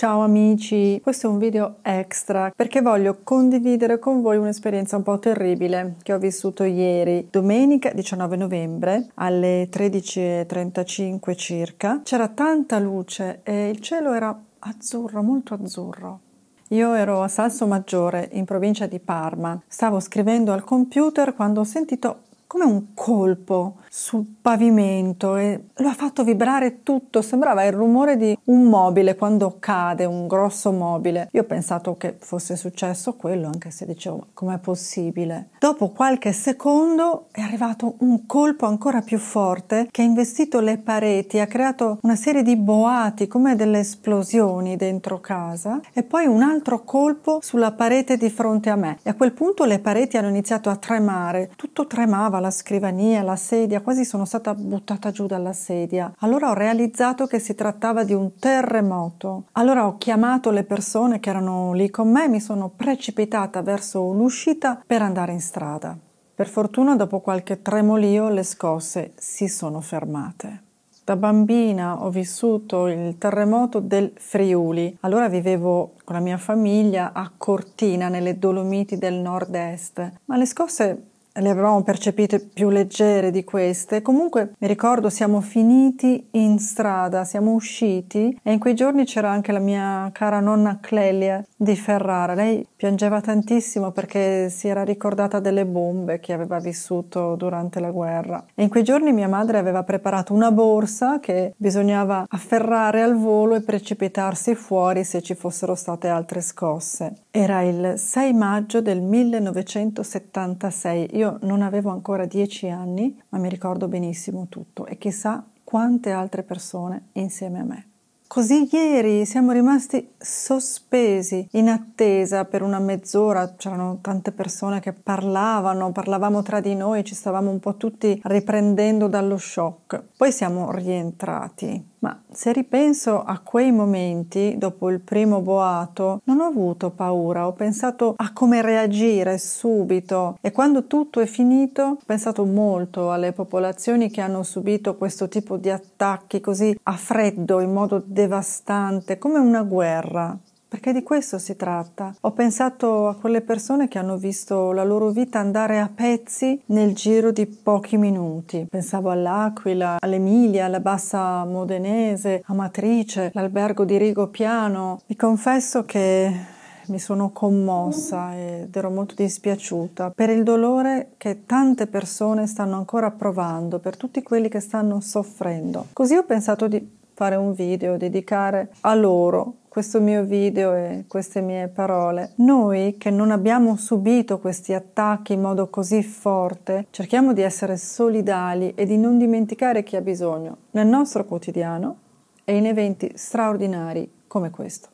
Ciao amici, questo è un video extra perché voglio condividere con voi un'esperienza un po' terribile che ho vissuto ieri, domenica 19 novembre alle 13.35 circa. C'era tanta luce e il cielo era azzurro, molto azzurro. Io ero a Salso Maggiore, in provincia di Parma. Stavo scrivendo al computer quando ho sentito come un colpo sul pavimento e lo ha fatto vibrare tutto, sembrava il rumore di un mobile quando cade, un grosso mobile. Io ho pensato che fosse successo quello, anche se dicevo com'è possibile. Dopo qualche secondo è arrivato un colpo ancora più forte che ha investito le pareti, ha creato una serie di boati come delle esplosioni dentro casa e poi un altro colpo sulla parete di fronte a me. E a quel punto le pareti hanno iniziato a tremare, tutto tremava la scrivania, la sedia, quasi sono stata buttata giù dalla sedia. Allora ho realizzato che si trattava di un terremoto. Allora ho chiamato le persone che erano lì con me, mi sono precipitata verso l'uscita per andare in strada. Per fortuna dopo qualche tremolio le scosse si sono fermate. Da bambina ho vissuto il terremoto del Friuli. Allora vivevo con la mia famiglia a Cortina, nelle Dolomiti del nord-est, ma le scosse le avevamo percepite più leggere di queste. Comunque mi ricordo siamo finiti in strada, siamo usciti e in quei giorni c'era anche la mia cara nonna Clelia di Ferrara. Lei piangeva tantissimo perché si era ricordata delle bombe che aveva vissuto durante la guerra. E in quei giorni mia madre aveva preparato una borsa che bisognava afferrare al volo e precipitarsi fuori se ci fossero state altre scosse. Era il 6 maggio del 1976. Io non avevo ancora dieci anni, ma mi ricordo benissimo tutto e chissà quante altre persone insieme a me. Così ieri siamo rimasti sospesi in attesa per una mezz'ora, c'erano tante persone che parlavano, parlavamo tra di noi, ci stavamo un po' tutti riprendendo dallo shock. Poi siamo rientrati. Ma se ripenso a quei momenti, dopo il primo boato, non ho avuto paura, ho pensato a come reagire subito e quando tutto è finito ho pensato molto alle popolazioni che hanno subito questo tipo di attacchi così a freddo, in modo devastante, come una guerra, perché di questo si tratta. Ho pensato a quelle persone che hanno visto la loro vita andare a pezzi nel giro di pochi minuti. Pensavo all'Aquila, all'Emilia, alla Bassa Modenese, a Matrice, all'albergo di Rigopiano. Vi confesso che mi sono commossa ed ero molto dispiaciuta per il dolore che tante persone stanno ancora provando, per tutti quelli che stanno soffrendo. Così ho pensato di fare un video, dedicare a loro questo mio video e queste mie parole. Noi che non abbiamo subito questi attacchi in modo così forte, cerchiamo di essere solidali e di non dimenticare chi ha bisogno nel nostro quotidiano e in eventi straordinari come questo.